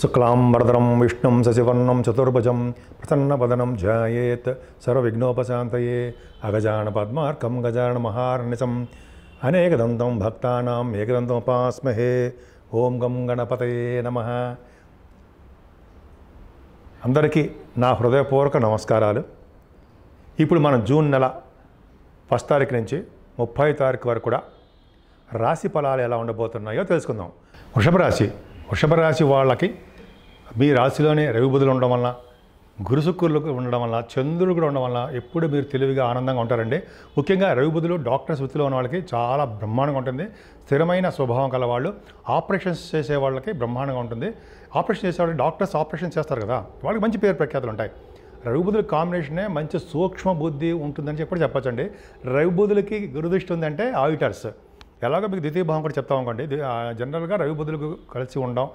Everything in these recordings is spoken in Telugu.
శుక్లాంబరదరం విష్ణుం శశివర్ణం చతుర్భుజం ప్రసన్నవదనం సర్వ సర్వవిఘ్నోపశాంతయే అగజాన పద్మార్కం గజాన మహార్నిశం అనేకదంతం భక్తానాం ఏకదంతముపాస్మహే ఓం గం గణపతయే నమ అందరికీ నా హృదయపూర్వక నమస్కారాలు ఇప్పుడు మనం జూన్ నెల ఫస్ట్ తారీఖు నుంచి ముప్పై తారీఖు వరకు కూడా రాశి ఫలాలు ఎలా ఉండబోతున్నాయో తెలుసుకుందాం వృషభ రాశి వృషభ రాశి వాళ్ళకి మీ రాశిలోనే రవి బుధులు ఉండడం వల్ల గురుసుక్కులు ఉండడం వల్ల చంద్రుడు కూడా ఉండడం వల్ల ఎప్పుడు మీరు తెలివిగా ఆనందంగా ఉంటారండి ముఖ్యంగా బుధులు డాక్టర్స్ వృత్తిలో ఉన్న వాళ్ళకి చాలా బ్రహ్మాండంగా ఉంటుంది స్థిరమైన స్వభావం కలవాళ్ళు వాళ్ళు ఆపరేషన్స్ చేసే వాళ్ళకి బ్రహ్మాండంగా ఉంటుంది ఆపరేషన్ చేసేవాళ్ళు డాక్టర్స్ ఆపరేషన్ చేస్తారు కదా వాళ్ళకి మంచి పేరు ప్రఖ్యాతులు ఉంటాయి రవిబుధుల కాంబినేషనే మంచి సూక్ష్మ బుద్ధి ఉంటుందని చెప్పి చెప్పచ్చండి బుధులకి గురుదృష్టి ఉందంటే ఆడిటర్స్ ఎలాగో మీకు ద్వితీయ భావం కూడా చెప్తామనుకోండి జనరల్గా జనరల్గా బుధులకు కలిసి ఉండడం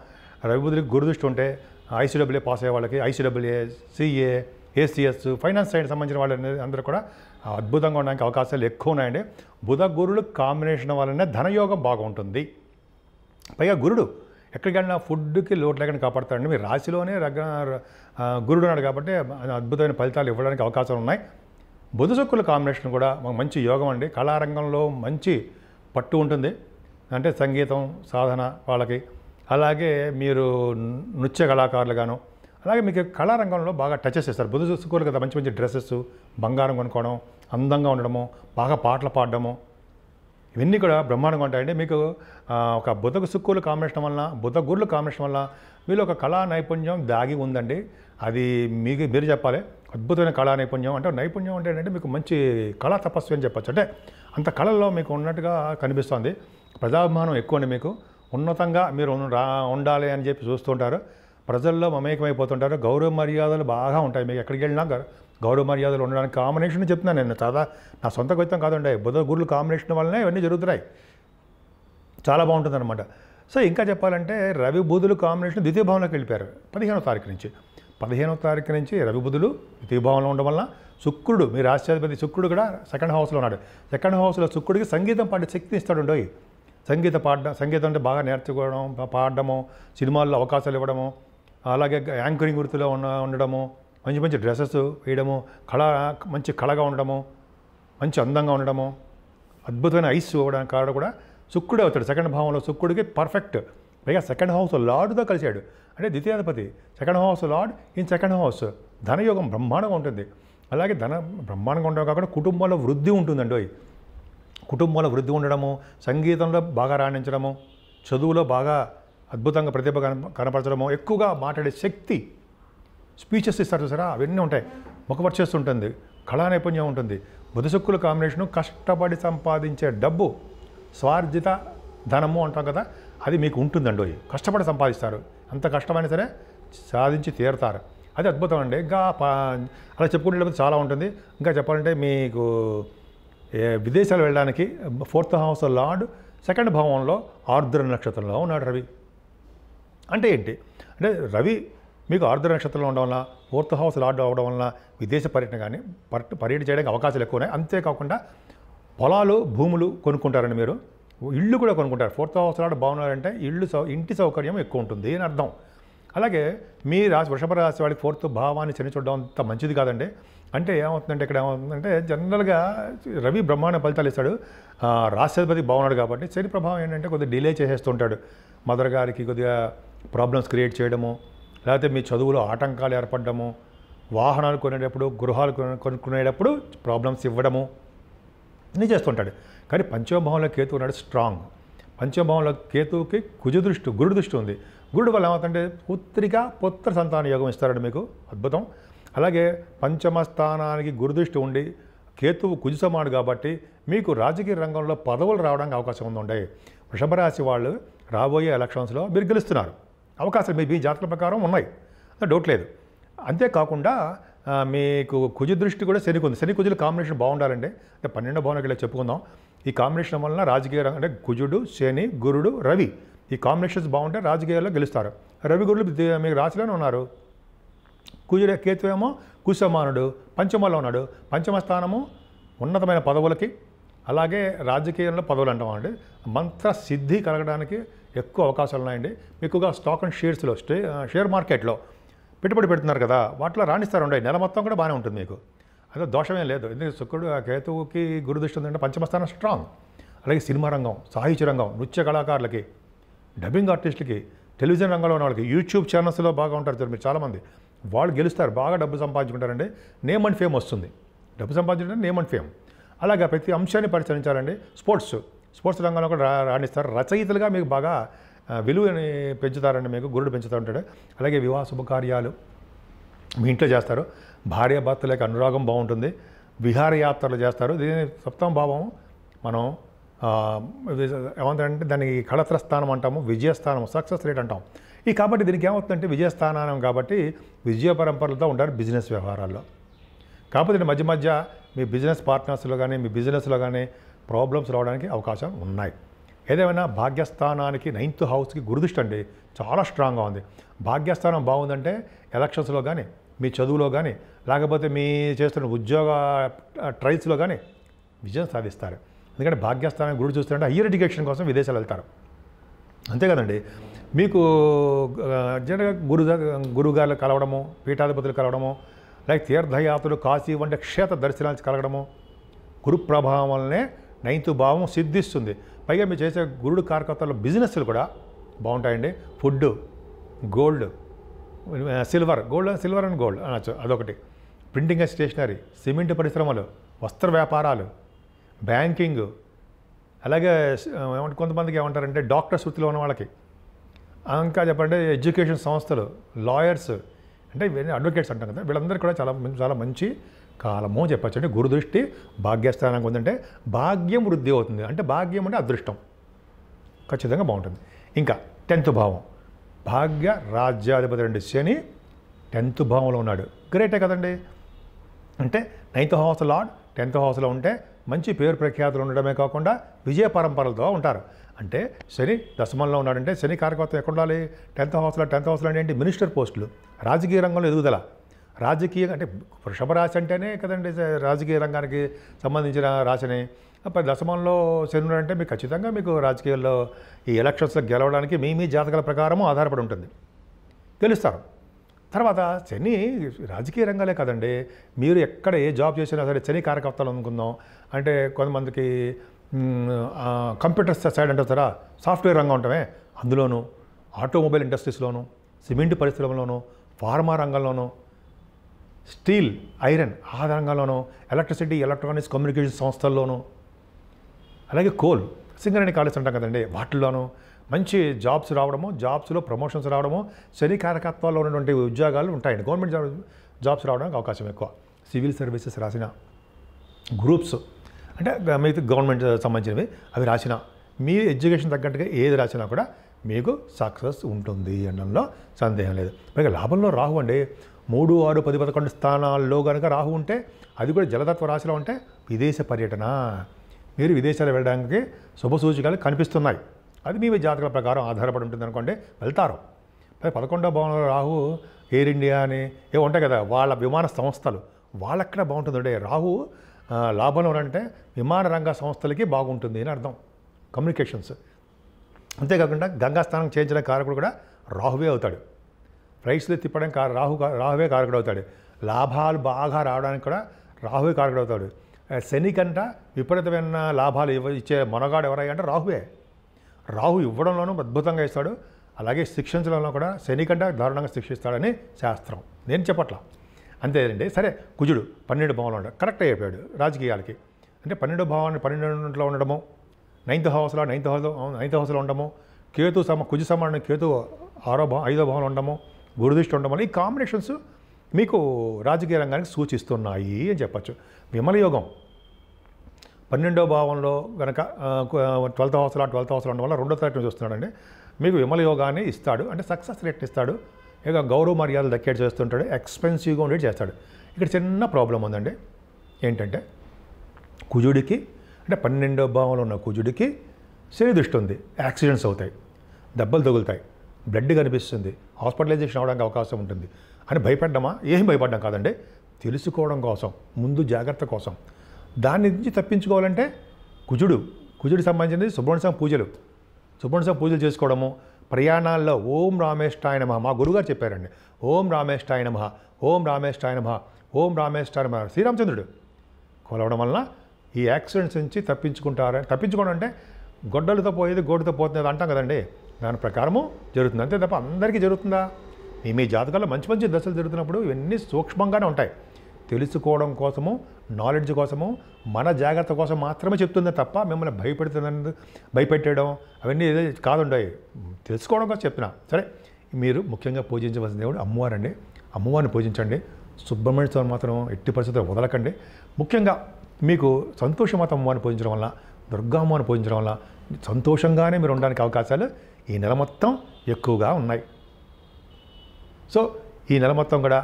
రవిబుద్ధులకి గురుదృష్టి ఉంటే ఐసీడబ్ల్యూఏ పాస్ అయ్యే వాళ్ళకి ICWA CA ACS finance side సంబంధించిన వాళ్ళు అందరూ కూడా అద్భుతంగా ఉండడానికి అవకాశాలు ఎక్కువ ఉన్నాయండి బుధ గురుడు కాంబినేషన్ వల్లనే ధనయోగం బాగుంటుంది పైగా గురుడు ఎక్కడికైనా ఫుడ్కి లోటు లేకుండా కాపాడతాడండి మీ రాశిలోనే రగ గురుడు ఉన్నాడు కాబట్టి అద్భుతమైన ఫలితాలు ఇవ్వడానికి అవకాశాలు ఉన్నాయి బుధ శుక్రుల కాంబినేషన్ కూడా మంచి యోగం అండి కళారంగంలో మంచి పట్టు ఉంటుంది అంటే సంగీతం సాధన వాళ్ళకి అలాగే మీరు నృత్య కళాకారులుగాను అలాగే మీకు కళారంగంలో బాగా టచ్ చేస్తారు బుద్ధ చూసుకోరు కదా మంచి మంచి డ్రెస్సెస్ బంగారం కొనుక్కోవడం అందంగా ఉండడము బాగా పాటలు పాడడము ఇవన్నీ కూడా బ్రహ్మాండంగా ఉంటాయండి మీకు ఒక బుధ సుక్కులు కాంబినేషన్ వలన బుధ గుర్లు కాంబినేషన్ వల్ల మీలో ఒక కళా నైపుణ్యం దాగి ఉందండి అది మీకు మీరు చెప్పాలి అద్భుతమైన కళా నైపుణ్యం అంటే నైపుణ్యం అంటే ఏంటంటే మీకు మంచి కళా తపస్వి అని చెప్పచ్చు అంటే అంత కళల్లో మీకు ఉన్నట్టుగా కనిపిస్తుంది ప్రజాభిమానం ఎక్కువ అండి మీకు ఉన్నతంగా మీరు రా ఉండాలి అని చెప్పి చూస్తుంటారు ప్రజల్లో మమేకమైపోతుంటారు గౌరవ మర్యాదలు బాగా ఉంటాయి మీకు ఎక్కడికి వెళ్ళినా గౌరవ మర్యాదలు ఉండడానికి కాంబినేషన్ చెప్తున్నాను నేను చాలా నా సొంత కాదు కాదండి బుధ గురులు కాంబినేషన్ వల్లనే ఇవన్నీ జరుగుతున్నాయి చాలా బాగుంటుంది అనమాట సో ఇంకా చెప్పాలంటే రవి బుధులు కాంబినేషన్ ద్వితీయ భావంలోకి వెళ్ళిపోయారు పదిహేనో తారీఖు నుంచి పదిహేనో తారీఖు నుంచి రవి బుధులు ద్వితీయ భావంలో ఉండడం వల్ల శుక్రుడు మీ రాష్ట్రాధిపతి శుక్రుడు కూడా సెకండ్ హౌస్లో ఉన్నాడు సెకండ్ హౌస్లో శుక్రుడికి సంగీతం పాడే శక్తిని ఇస్తాడు సంగీత పాడడం సంగీతం అంటే బాగా నేర్చుకోవడం పాడడము సినిమాల్లో అవకాశాలు ఇవ్వడము అలాగే యాంకరింగ్ వృత్తిలో ఉన్న ఉండడము మంచి మంచి డ్రెస్సెస్ వేయడము కళ మంచి కళగా ఉండడము మంచి అందంగా ఉండడము అద్భుతమైన ఐస్ ఇవ్వడానికి కారణం కూడా శుక్రుడే అవుతాడు సెకండ్ భావంలో శుక్రుడికి పర్ఫెక్ట్ పైగా సెకండ్ హౌస్ లార్డ్తో కలిశాడు అంటే ద్వితీయాధిపతి second house lord in second house ధనయోగం బ్రహ్మాండంగా ఉంటుంది అలాగే ధన బ్రహ్మాండంగా ఉండడం కాకుండా కుటుంబంలో వృద్ధి ఉంటుందండి కుటుంబంలో వృద్ధి ఉండడము సంగీతంలో బాగా రాణించడము చదువులో బాగా అద్భుతంగా ప్రతిభ కనపరచడము ఎక్కువగా మాట్లాడే శక్తి స్పీచెస్ ఇస్తారు చూసారా అవన్నీ ఉంటాయి ముఖపరిచేస్తూ ఉంటుంది కళా నైపుణ్యం ఉంటుంది బుధశక్కుల కాంబినేషను కష్టపడి సంపాదించే డబ్బు స్వార్జిత ధనము అంటాం కదా అది మీకు ఉంటుందండి కష్టపడి సంపాదిస్తారు అంత కష్టమైనా సరే సాధించి తీరుతారు అది అద్భుతం అండి ఇంకా అలా చెప్పుకునేటప్పుడు చాలా ఉంటుంది ఇంకా చెప్పాలంటే మీకు విదేశాలు వెళ్ళడానికి ఫోర్త్ హౌస్ లార్డ్ సెకండ్ భావంలో ఆర్ద్ర నక్షత్రంలో ఉన్నాడు రవి అంటే ఏంటి అంటే రవి మీకు ఆర్ద్ర నక్షత్రంలో ఉండడం వల్ల ఫోర్త్ హౌస్ లార్డ్ అవ్వడం వల్ల విదేశ పర్యటన కానీ పర్యటన చేయడానికి అవకాశాలు ఎక్కువ ఉన్నాయి అంతేకాకుండా పొలాలు భూములు కొనుక్కుంటారండి మీరు ఇళ్ళు కూడా కొనుక్కుంటారు ఫోర్త్ హౌస్ లార్డ్ భవనాలు అంటే ఇళ్ళు సౌ ఇంటి సౌకర్యం ఎక్కువ ఉంటుంది అని అర్థం అలాగే మీ రాశి వృషభ రాశి వాడికి ఫోర్త్ భావాన్ని చని చూడడం అంత మంచిది కాదండి అంటే ఏమవుతుందంటే ఇక్కడ ఏమవుతుందంటే జనరల్గా రవి బ్రహ్మాండ ఫలితాలు ఇస్తాడు రాష్ట్రపతి బాగున్నాడు కాబట్టి శని ప్రభావం ఏంటంటే కొద్దిగా డిలే చేసేస్తుంటాడు మదర్ గారికి కొద్దిగా ప్రాబ్లమ్స్ క్రియేట్ చేయడము లేకపోతే మీ చదువులో ఆటంకాలు ఏర్పడము వాహనాలు కొనేటప్పుడు గృహాలు కొనుక్కునేటప్పుడు ప్రాబ్లమ్స్ ఇవ్వడము ఇది చేస్తుంటాడు కానీ పంచమభావంలో కేతు ఉన్నాడు స్ట్రాంగ్ పంచభావంలో కేతువుకి కుజదృష్టి గురుడు దృష్టి ఉంది గురుడు వల్ల ఏమవుతుందంటే పుత్రిక పుత్ర సంతాన యోగం ఇస్తారండి మీకు అద్భుతం అలాగే పంచమ స్థానానికి గురుదృష్టి ఉండి కేతువు కుజు సమాడు కాబట్టి మీకు రాజకీయ రంగంలో పదవులు రావడానికి అవకాశం ఉందండి రాశి వాళ్ళు రాబోయే ఎలక్షన్స్లో మీరు గెలుస్తున్నారు అవకాశాలు మీ మీ జాతకల ప్రకారం ఉన్నాయి డౌట్ లేదు అంతేకాకుండా మీకు కుజు దృష్టి కూడా శనికుంది శని కుజుల కాంబినేషన్ బాగుండాలండి అంటే పన్నెండో భవనకి ఇలా చెప్పుకుందాం ఈ కాంబినేషన్ వలన రాజకీయ అంటే కుజుడు శని గురుడు రవి ఈ కాంబినేషన్స్ బాగుంటే రాజకీయాల్లో గెలుస్తారు రవి గురులు మీకు రాశిలోనే ఉన్నారు కుజుడు కేతు ఏమో కుసమానుడు పంచమలో ఉన్నాడు పంచమ స్థానము ఉన్నతమైన పదవులకి అలాగే రాజకీయంలో పదవులు అంటామండి మంత్ర సిద్ధి కలగడానికి ఎక్కువ అవకాశాలు ఉన్నాయండి ఎక్కువగా స్టాక్ అండ్ షేర్స్లో షేర్ మార్కెట్లో పెట్టుబడి పెడుతున్నారు కదా వాటిలో రాణిస్తారు ఉండే నెల మొత్తం కూడా బాగానే ఉంటుంది మీకు అందులో దోషమేం లేదు ఎందుకంటే శుక్రుడు ఆ కేతువుకి గురుదృష్టి ఉందంటే పంచమస్థానం స్ట్రాంగ్ అలాగే సినిమా రంగం సాహిత్య రంగం నృత్య కళాకారులకి డబ్బింగ్ ఆర్టిస్టులకి టెలివిజన్ రంగంలో ఉన్న వాళ్ళకి యూట్యూబ్ ఛానల్స్లో బాగా ఉంటారు సార్ మీరు చాలామంది వాళ్ళు గెలుస్తారు బాగా డబ్బు సంపాదించుకుంటారండి నేమ్ అండ్ ఫేమ్ వస్తుంది డబ్బు సంపాదించుకుంటే నేమ్ అండ్ ఫేమ్ అలాగే ప్రతి అంశాన్ని పరిశీలించాలండి స్పోర్ట్స్ స్పోర్ట్స్ రంగంలో కూడా రాణిస్తారు రచయితలుగా మీకు బాగా విలువని పెంచుతారండి మీకు గురుడు పెంచుతూ ఉంటాడు అలాగే వివాహ శుభకార్యాలు మీ ఇంట్లో చేస్తారు భార్యాభర్తల యొక్క అనురాగం బాగుంటుంది విహారయాత్రలు చేస్తారు దీని సప్తమ భావం మనం ఏమంటారంటే దానికి కళత్ర స్థానం అంటాము విజయస్థానం సక్సెస్ రేట్ అంటాం ఈ కాబట్టి దీనికి ఏమవుతుందంటే విజయస్థానం కాబట్టి విజయ పరంపరలతో ఉంటారు బిజినెస్ వ్యవహారాల్లో కాకపోతే మధ్య మధ్య మీ బిజినెస్ పార్ట్నర్స్లో కానీ మీ బిజినెస్లో కానీ ప్రాబ్లమ్స్ రావడానికి అవకాశం ఉన్నాయి ఏదేమైనా భాగ్యస్థానానికి నైన్త్ హౌస్కి గురుదృష్టి అండి చాలా స్ట్రాంగ్గా ఉంది భాగ్యస్థానం బాగుందంటే ఎలక్షన్స్లో కానీ మీ చదువులో కానీ లేకపోతే మీ చేస్తున్న ఉద్యోగ ట్రైల్స్లో కానీ విజయం సాధిస్తారు ఎందుకంటే భాగ్యస్థానం గురుడు చూస్తారంటే హయ్యర్ ఎడ్యుకేషన్ కోసం విదేశాలు వెళ్తారు అంతే కదండి మీకు జనరల్గా గురు గురుగారులు కలవడము పీఠాధిపతులు కలవడము లైక్ తీర్థయాత్రలు కాశీ వంటి క్షేత్ర దర్శనాలు కలగడము గురు ప్రభావం వల్లనే నైన్త్ భావం సిద్ధిస్తుంది పైగా మీరు చేసే గురుడు కార్యకర్తల బిజినెస్లు కూడా బాగుంటాయండి food gold silver gold silver and gold అనొచ్చు అదొకటి ప్రింటింగ్ అండ్ స్టేషనరీ సిమెంట్ పరిశ్రమలు వస్త్ర వ్యాపారాలు బ్యాంకింగ్ అలాగే uh, కొంతమందికి ఏమంటారంటే డాక్టర్ వృత్తిలో ఉన్న వాళ్ళకి ఇంకా చెప్పండి ఎడ్యుకేషన్ సంస్థలు లాయర్స్ అంటే ఇవన్నీ అడ్వకేట్స్ అంటాం కదా వీళ్ళందరూ కూడా చాలా చాలా మంచి కాలము చెప్పచ్చు అంటే గురుదృష్టి భాగ్యస్థానంగా ఉందంటే భాగ్యం వృద్ధి అవుతుంది అంటే భాగ్యం అంటే అదృష్టం ఖచ్చితంగా బాగుంటుంది ఇంకా టెన్త్ భావం భాగ్య రాజ్యాధిపతి రెండు శని టెన్త్ భావంలో ఉన్నాడు గ్రేటే కదండి అంటే నైన్త్ హౌస్ లార్డ్ టెన్త్ హౌస్లో ఉంటే మంచి పేరు ప్రఖ్యాతులు ఉండడమే కాకుండా విజయ పరంపరలతో ఉంటారు అంటే శని దశమంలో ఉన్నాడంటే శని కార్యకర్త ఎక్కడ ఉండాలి టెన్త్ హౌస్లో టెన్త్ హౌస్లో ఏంటి మినిస్టర్ పోస్టులు రాజకీయ రంగంలో ఎదుగుదల రాజకీయ అంటే వృషభ రాశి అంటేనే కదండి రాజకీయ రంగానికి సంబంధించిన రాశిని పది దశమంలో శనుడు అంటే మీకు ఖచ్చితంగా మీకు రాజకీయాల్లో ఈ ఎలక్షన్స్లో గెలవడానికి మీ మీ జాతకాల ప్రకారము ఆధారపడి ఉంటుంది గెలుస్తారు తర్వాత శని రాజకీయ రంగాలే కదండి మీరు ఎక్కడ ఏ జాబ్ చేసినా సరే శని కార్యకర్తలు అనుకుందాం అంటే కొంతమందికి కంప్యూటర్స్ సైడ్ అంటే సరే సాఫ్ట్వేర్ రంగం ఉంటామే అందులోను ఆటోమొబైల్ ఇండస్ట్రీస్లోను సిమెంట్ పరిశ్రమలోను ఫార్మా రంగంలోను స్టీల్ ఐరన్ ఆ రంగంలోనూ ఎలక్ట్రిసిటీ ఎలక్ట్రానిక్స్ కమ్యూనికేషన్ సంస్థల్లోనూ అలాగే కోల్ సింగరేణి కాలేజ్ అంటాం కదండి వాటిల్లోనూ మంచి జాబ్స్ రావడము జాబ్స్లో ప్రమోషన్స్ రావడము శరీకారకత్వాల్లో ఉన్నటువంటి ఉద్యోగాలు ఉంటాయండి గవర్నమెంట్ జాబ్ జాబ్స్ రావడానికి అవకాశం ఎక్కువ సివిల్ సర్వీసెస్ రాసిన గ్రూప్స్ అంటే మిగతా గవర్నమెంట్ సంబంధించినవి అవి రాసిన మీ ఎడ్యుకేషన్ తగ్గట్టుగా ఏది రాసినా కూడా మీకు సక్సెస్ ఉంటుంది అనడంలో సందేహం లేదు పైగా లాభంలో రాహు అండి మూడు ఆరు పది పదకొండు స్థానాల్లో కనుక రాహు ఉంటే అది కూడా జలతత్వ రాశిలో ఉంటే విదేశ పర్యటన మీరు విదేశాలు వెళ్ళడానికి శుభ సూచికలు కనిపిస్తున్నాయి అది మీ జాతకాల ప్రకారం ఆధారపడి ఉంటుంది అనుకోండి వెళ్తారు పదకొండవ భవనంలో రాహు ఎయిర్ ఇండియా అని ఏ ఉంటాయి కదా వాళ్ళ విమాన సంస్థలు వాళ్ళక్కడ అంటే రాహు లాభం అంటే విమాన రంగ సంస్థలకి బాగుంటుంది అని అర్థం కమ్యూనికేషన్స్ అంతేకాకుండా గంగా స్నానం చేయించిన కారకుడు కూడా రాహువే అవుతాడు ప్రైస్లు తిప్పడానికి రాహు రాహువే కారకుడు అవుతాడు లాభాలు బాగా రావడానికి కూడా రాహువే కారకుడు అవుతాడు శని కంట విపరీతమైన లాభాలు ఇవ్వ ఇచ్చే మొనగాడు ఎవరై అంటే రాహువే రాహు ఇవ్వడంలోనూ అద్భుతంగా ఇస్తాడు అలాగే శిక్షించడంలో కూడా శని కంట దారుణంగా శిక్షిస్తాడని శాస్త్రం నేను చెప్పట్లా అంతేనండి సరే కుజుడు పన్నెండు భావంలో ఉండడు కరెక్ట్ అయిపోయాడు రాజకీయాలకి అంటే పన్నెండు భావాన్ని పన్నెండులో ఉండడము నైన్త్ హౌస్లో నైన్త్ హౌస్ నైన్త్ హౌస్లో ఉండము కేతు సమ కుజు సమాన కేతు ఆరో భావం ఐదో భావంలో ఉండము గురుదృష్టి ఉండడం ఈ కాంబినేషన్స్ మీకు రాజకీయ రంగానికి సూచిస్తున్నాయి అని చెప్పచ్చు విమలయోగం పన్నెండో భావంలో గనక ట్వెల్త్ హౌస్లో ట్వెల్త్ హౌస్లో ఉండడం వల్ల రెండో తరగతి చూస్తున్నాడండి మీకు విమలయోగాన్ని ఇస్తాడు అంటే సక్సెస్ రేట్ ఇస్తాడు ఇక గౌరవ మర్యాదలు దక్కేట్ చేస్తుంటాడు ఎక్స్పెన్సివ్గా ఉండేది చేస్తాడు ఇక్కడ చిన్న ప్రాబ్లం ఉందండి ఏంటంటే కుజుడికి అంటే పన్నెండో భావంలో ఉన్న కుజుడికి శని దృష్టి ఉంది యాక్సిడెంట్స్ అవుతాయి దెబ్బలు తగులుతాయి బ్లడ్ కనిపిస్తుంది హాస్పిటలైజేషన్ అవడానికి అవకాశం ఉంటుంది అని భయపడ్డమా ఏం భయపడ్డాం కాదండి తెలుసుకోవడం కోసం ముందు జాగ్రత్త కోసం దాని నుంచి తప్పించుకోవాలంటే కుజుడు కుజుడు సంబంధించినది సుబ్రహ్మణ్య పూజలు సుబ్రహ్మణ్య పూజలు చేసుకోవడము ప్రయాణాల్లో ఓం రామేష్టాయ నమ మా గురుగారు చెప్పారండి ఓం రామేష్టాయ నమ ఓం రామేష్టాయ నమ ఓం రామేష్టాయ నమ శ్రీరామచంద్రుడు కొలవడం వలన ఈ యాక్సిడెంట్స్ నుంచి తప్పించుకుంటారని తప్పించుకోవడం అంటే గొడ్డలతో పోయేది గోడుతో పోతుంది అంటాం కదండి దాని ప్రకారము జరుగుతుంది అంతే తప్ప అందరికీ జరుగుతుందా మీ మీ జాతకాల్లో మంచి మంచి దశలు జరుగుతున్నప్పుడు ఇవన్నీ సూక్ష్మంగానే ఉంటాయి తెలుసుకోవడం కోసము నాలెడ్జ్ కోసము మన జాగ్రత్త కోసం మాత్రమే చెప్తుంది తప్ప మిమ్మల్ని భయపెడుతుందని భయపెట్టడం అవన్నీ ఏదో కాదుండవు తెలుసుకోవడం కోసం చెప్తున్నా సరే మీరు ముఖ్యంగా పూజించవలసిన దేవుడు అమ్మవారండి అమ్మవారిని పూజించండి సుబ్రహ్మణ్య స్వామి మాత్రం ఎట్టి పరిస్థితుల్లో వదలకండి ముఖ్యంగా మీకు సంతోషమాత అమ్మవారిని పూజించడం వల్ల దుర్గా అమ్మవారిని పూజించడం వల్ల సంతోషంగానే మీరు ఉండడానికి అవకాశాలు ఈ నెల మొత్తం ఎక్కువగా ఉన్నాయి సో ఈ నెల మొత్తం కూడా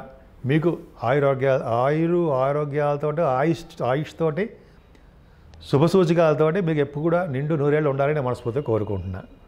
మీకు ఆయురోగ్య ఆయురు ఆరోగ్యాలతో ఆయుష్ ఆయుష్తోటి శుభసూచికాలతోటి మీకు ఎప్పుడు కూడా నిండు నూరేళ్ళు ఉండాలని మనస్ఫూర్తిగా కోరుకుంటున్నాను